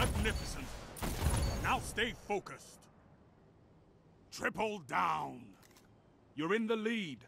Magnificent. Now stay focused. Triple down. You're in the lead.